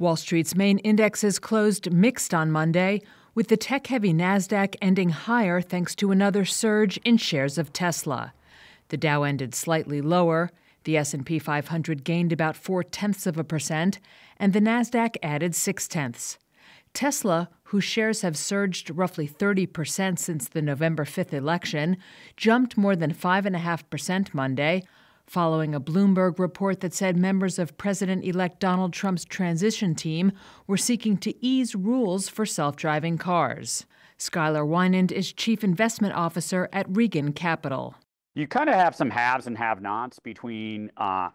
Wall Street's main indexes closed mixed on Monday, with the tech heavy NASDAQ ending higher thanks to another surge in shares of Tesla. The Dow ended slightly lower, the S&P 500 gained about 4 tenths of a percent, and the NASDAQ added 6 tenths. Tesla, whose shares have surged roughly 30% since the November 5th election, jumped more than 5.5% Monday following a Bloomberg report that said members of President elect Donald Trump's transition team were seeking to ease rules for self driving cars. Skylar Winand is Chief Investment Officer at Regan Capital. You kind of have some haves and have nots between uh,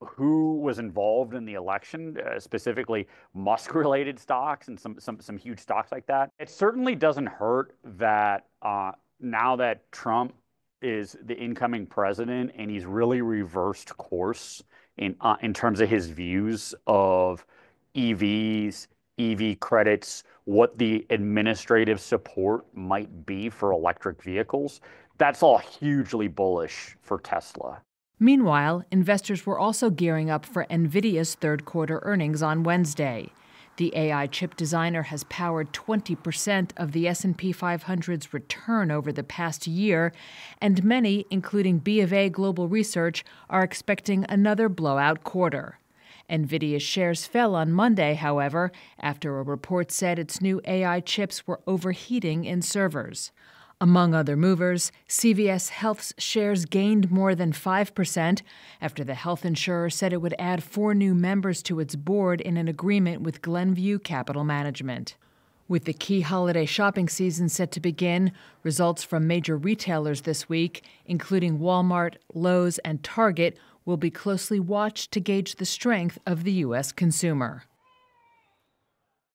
who was involved in the election, uh, specifically Musk related stocks and some, some, some huge stocks like that. It certainly doesn't hurt that uh, now that Trump is the incoming president, and he's really reversed course in uh, in terms of his views of EVs, EV credits, what the administrative support might be for electric vehicles. That's all hugely bullish for Tesla. Meanwhile, investors were also gearing up for Nvidia's third quarter earnings on Wednesday. The AI chip designer has powered 20% of the S&P 500's return over the past year, and many, including B of A Global Research, are expecting another blowout quarter. Nvidia's shares fell on Monday, however, after a report said its new AI chips were overheating in servers. Among other movers, CVS Health's shares gained more than 5% after the health insurer said it would add four new members to its board in an agreement with Glenview Capital Management. With the key holiday shopping season set to begin, results from major retailers this week, including Walmart, Lowe's, and Target, will be closely watched to gauge the strength of the U.S. consumer.